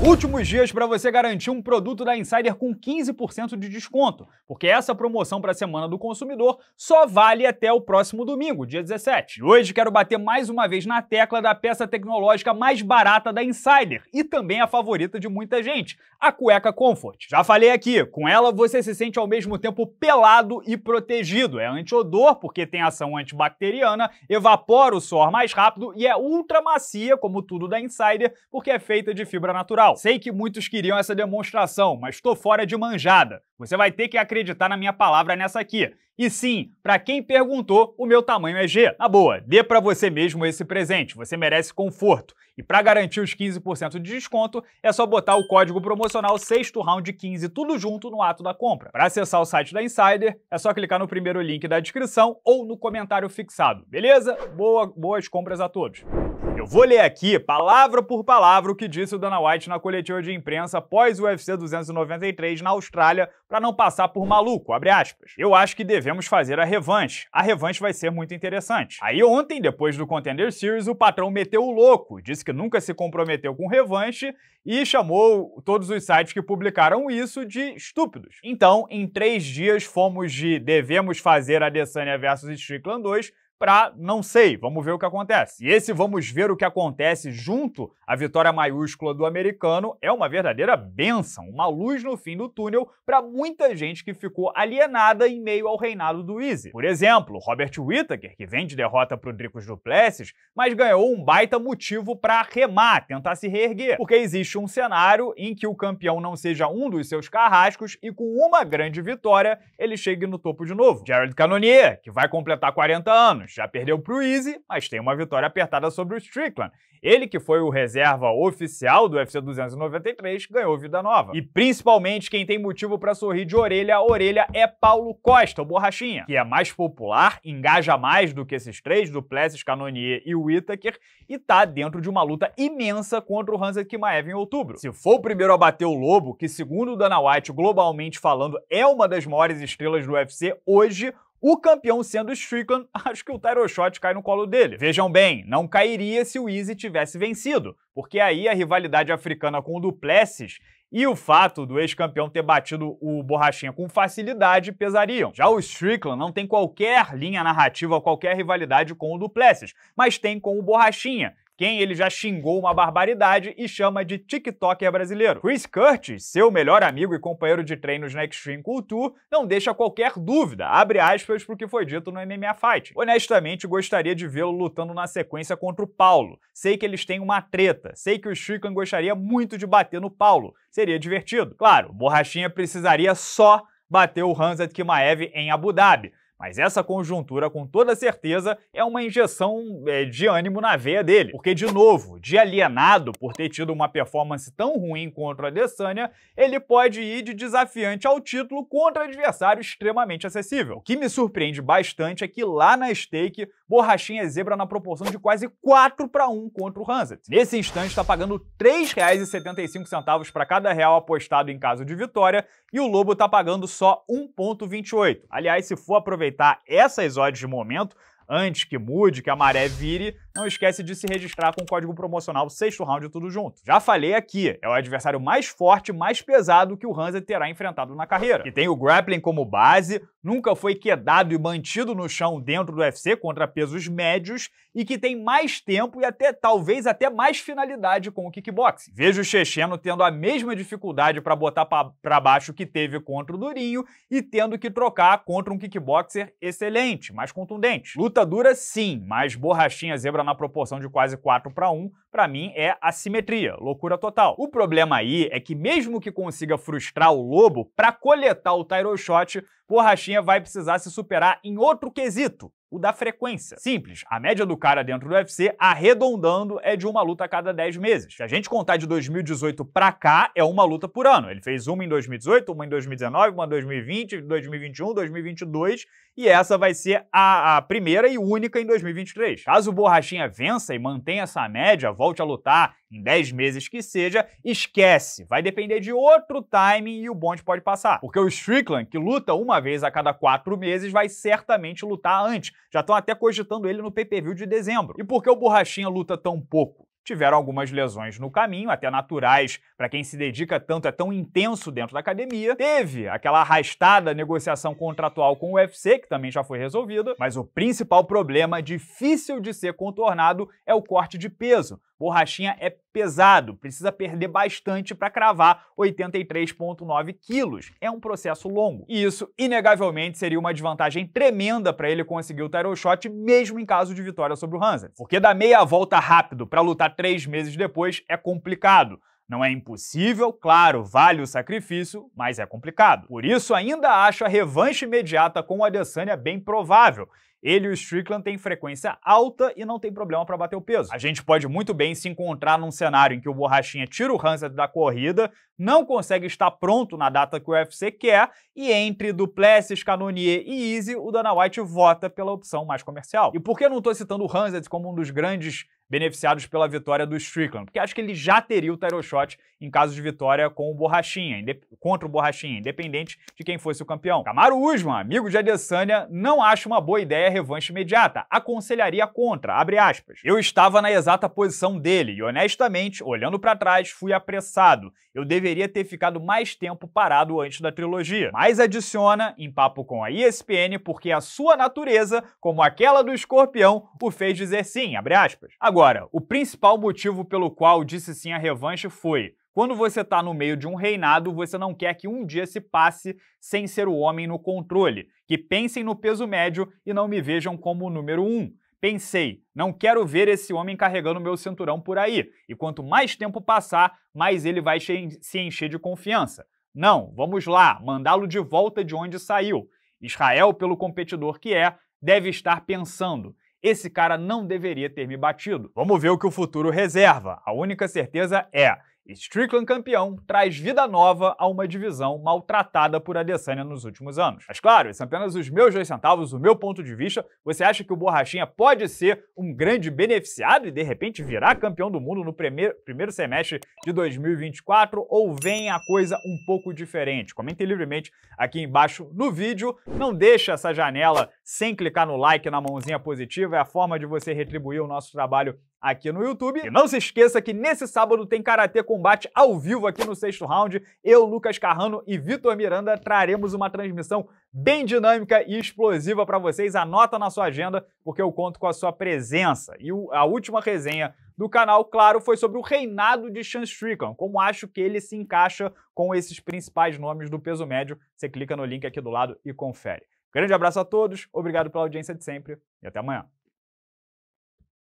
Últimos dias para você garantir um produto da Insider com 15% de desconto, porque essa promoção para a Semana do Consumidor só vale até o próximo domingo, dia 17. Hoje quero bater mais uma vez na tecla da peça tecnológica mais barata da Insider e também a favorita de muita gente, a cueca Comfort. Já falei aqui, com ela você se sente ao mesmo tempo pelado e protegido. É antiodor porque tem ação antibacteriana, evapora o suor mais rápido e é ultra macia, como tudo da Insider, porque é feita de fibra natural. Sei que muitos queriam essa demonstração, mas tô fora de manjada. Você vai ter que acreditar na minha palavra nessa aqui. E sim, para quem perguntou, o meu tamanho é G. Na boa, dê para você mesmo esse presente, você merece conforto. E para garantir os 15% de desconto, é só botar o código promocional sexto round 15 tudo junto no ato da compra. Para acessar o site da Insider, é só clicar no primeiro link da descrição ou no comentário fixado, beleza? Boa, boas compras a todos. Vou ler aqui, palavra por palavra, o que disse o Dana White na coletiva de imprensa após o UFC 293 na Austrália, para não passar por maluco, abre aspas. Eu acho que devemos fazer a revanche. A revanche vai ser muito interessante. Aí ontem, depois do Contender Series, o patrão meteu o louco, disse que nunca se comprometeu com revanche e chamou todos os sites que publicaram isso de estúpidos. Então, em três dias, fomos de devemos fazer a Adesanya versus Strickland 2 para não sei, vamos ver o que acontece. E esse vamos ver o que acontece junto à vitória maiúscula do americano é uma verdadeira benção, uma luz no fim do túnel para muita gente que ficou alienada em meio ao reinado do Easy. Por exemplo, Robert Whittaker, que vem de derrota para o Dricos Duplessis, mas ganhou um baita motivo para remar, tentar se reerguer, porque existe um cenário em que o campeão não seja um dos seus carrascos e com uma grande vitória ele chegue no topo de novo. Jared Cannonier, que vai completar 40 anos, já perdeu para o Easy, mas tem uma vitória apertada sobre o Strickland. Ele, que foi o reserva oficial do UFC 293, ganhou vida nova. E principalmente quem tem motivo para sorrir de orelha a orelha é Paulo Costa, o Borrachinha, que é mais popular, engaja mais do que esses três, do Plessis, Canonier e Whittaker, e tá dentro de uma luta imensa contra o Hansa Kimaev em outubro. Se for o primeiro a bater o Lobo, que segundo Dana White, globalmente falando, é uma das maiores estrelas do UFC, hoje o campeão sendo Strickland, acho que o title shot cai no colo dele. Vejam bem, não cairia se o Easy tivesse vencido, porque aí a rivalidade africana com o Duplessis e o fato do ex-campeão ter batido o Borrachinha com facilidade pesariam. Já o Strickland não tem qualquer linha narrativa, qualquer rivalidade com o Duplessis, mas tem com o Borrachinha, quem ele já xingou uma barbaridade e chama de TikToker brasileiro. Chris Curtis, seu melhor amigo e companheiro de treinos na Extreme Culture, não deixa qualquer dúvida, abre aspas pro que foi dito no MMA Fight. Honestamente, gostaria de vê-lo lutando na sequência contra o Paulo. Sei que eles têm uma treta, sei que o Chican gostaria muito de bater no Paulo. Seria divertido. Claro, Borrachinha precisaria só bater o Hamzat Kimaev em Abu Dhabi mas essa conjuntura, com toda certeza, é uma injeção é, de ânimo na veia dele. Porque, de novo, de alienado por ter tido uma performance tão ruim contra a Adesanya, ele pode ir de desafiante ao título contra adversário extremamente acessível. O que me surpreende bastante é que lá na stake, Borrachinha zebra na proporção de quase 4 para 1 contra o Hanset. Nesse instante, está pagando R$ 3,75 para cada real apostado em caso de vitória e o Lobo está pagando só 1,28. Aliás, se for aproveitar aproveitar essas odds de momento antes que mude, que a maré vire não esquece de se registrar com o código promocional sexto round tudo junto. Já falei aqui, é o adversário mais forte, mais pesado que o Hansa terá enfrentado na carreira. Que tem o grappling como base, nunca foi quedado e mantido no chão dentro do UFC contra pesos médios e que tem mais tempo e até talvez até mais finalidade com o kickboxing. Vejo o Checheno tendo a mesma dificuldade para botar para baixo que teve contra o Durinho e tendo que trocar contra um kickboxer excelente, mais contundente. Luta dura sim, mas borrachinha zebra na proporção de quase 4 para 1, para mim é assimetria, loucura total. O problema aí é que mesmo que consiga frustrar o Lobo, para coletar o Tyro Shot Borrachinha vai precisar se superar em outro quesito, o da frequência. Simples, a média do cara dentro do UFC, arredondando, é de uma luta a cada 10 meses. Se a gente contar de 2018 pra cá, é uma luta por ano. Ele fez uma em 2018, uma em 2019, uma em 2020, 2021, 2022, e essa vai ser a, a primeira e única em 2023. Caso o Borrachinha vença e mantenha essa média, volte a lutar em 10 meses que seja, esquece. Vai depender de outro timing e o bonde pode passar. Porque o Strickland, que luta uma vez a cada quatro meses, vai certamente lutar antes. Já estão até cogitando ele no pay-per-view de dezembro. E por que o Borrachinha luta tão pouco? tiveram algumas lesões no caminho, até naturais, para quem se dedica tanto, é tão intenso dentro da academia. Teve aquela arrastada negociação contratual com o UFC, que também já foi resolvida, mas o principal problema, difícil de ser contornado, é o corte de peso. Borrachinha é pesado, precisa perder bastante para cravar 83,9 quilos. É um processo longo. E isso, inegavelmente, seria uma desvantagem tremenda para ele conseguir o title shot, mesmo em caso de vitória sobre o Hansen. Porque dar meia volta rápido para lutar três meses depois é complicado. Não é impossível, claro, vale o sacrifício, mas é complicado. Por isso, ainda acho a revanche imediata com o Adesanya bem provável. Ele e o Strickland têm frequência alta e não tem problema para bater o peso. A gente pode muito bem se encontrar num cenário em que o Borrachinha tira o Hansard da corrida, não consegue estar pronto na data que o UFC quer e entre Duplessis, Canonier e Easy, o Dana White vota pela opção mais comercial. E por que eu não estou citando o Hansard como um dos grandes beneficiados pela vitória do Strickland, porque acho que ele já teria o title shot em caso de vitória com o Borrachinha, contra o Borrachinha, independente de quem fosse o campeão. Camaro Usman, amigo de Adesanya, não acha uma boa ideia a revanche imediata, aconselharia contra, abre aspas. Eu estava na exata posição dele e honestamente, olhando para trás, fui apressado. Eu deveria ter ficado mais tempo parado antes da trilogia. Mas adiciona, em papo com a ESPN, porque a sua natureza, como aquela do escorpião, o fez dizer sim, abre aspas. Agora, Agora, o principal motivo pelo qual disse sim à revanche foi: quando você está no meio de um reinado, você não quer que um dia se passe sem ser o homem no controle. Que pensem no peso médio e não me vejam como o número um. Pensei, não quero ver esse homem carregando meu cinturão por aí. E quanto mais tempo passar, mais ele vai se encher de confiança. Não, vamos lá, mandá-lo de volta de onde saiu. Israel, pelo competidor que é, deve estar pensando: esse cara não deveria ter me batido. Vamos ver o que o futuro reserva. A única certeza é: Strickland campeão traz vida nova a uma divisão maltratada por Adesanya nos últimos anos. Mas claro, são é apenas os meus dois centavos, o meu ponto de vista. Você acha que o Borrachinha pode ser um grande beneficiado e de repente virar campeão do mundo no primeiro, primeiro semestre de 2024? Ou vem a coisa um pouco diferente? Comente livremente aqui embaixo no vídeo. Não deixe essa janela sem clicar no like na mãozinha positiva, é a forma de você retribuir o nosso trabalho aqui no YouTube. E não se esqueça que nesse sábado tem Karatê Combate ao vivo aqui no sexto round. Eu, Lucas Carrano e Vitor Miranda traremos uma transmissão bem dinâmica e explosiva para vocês. Anota na sua agenda, porque eu conto com a sua presença. E a última resenha do canal, claro, foi sobre o reinado de Sean Strickland, como acho que ele se encaixa com esses principais nomes do peso médio. Você clica no link aqui do lado e confere. Grande abraço a todos, obrigado pela audiência de sempre e até amanhã.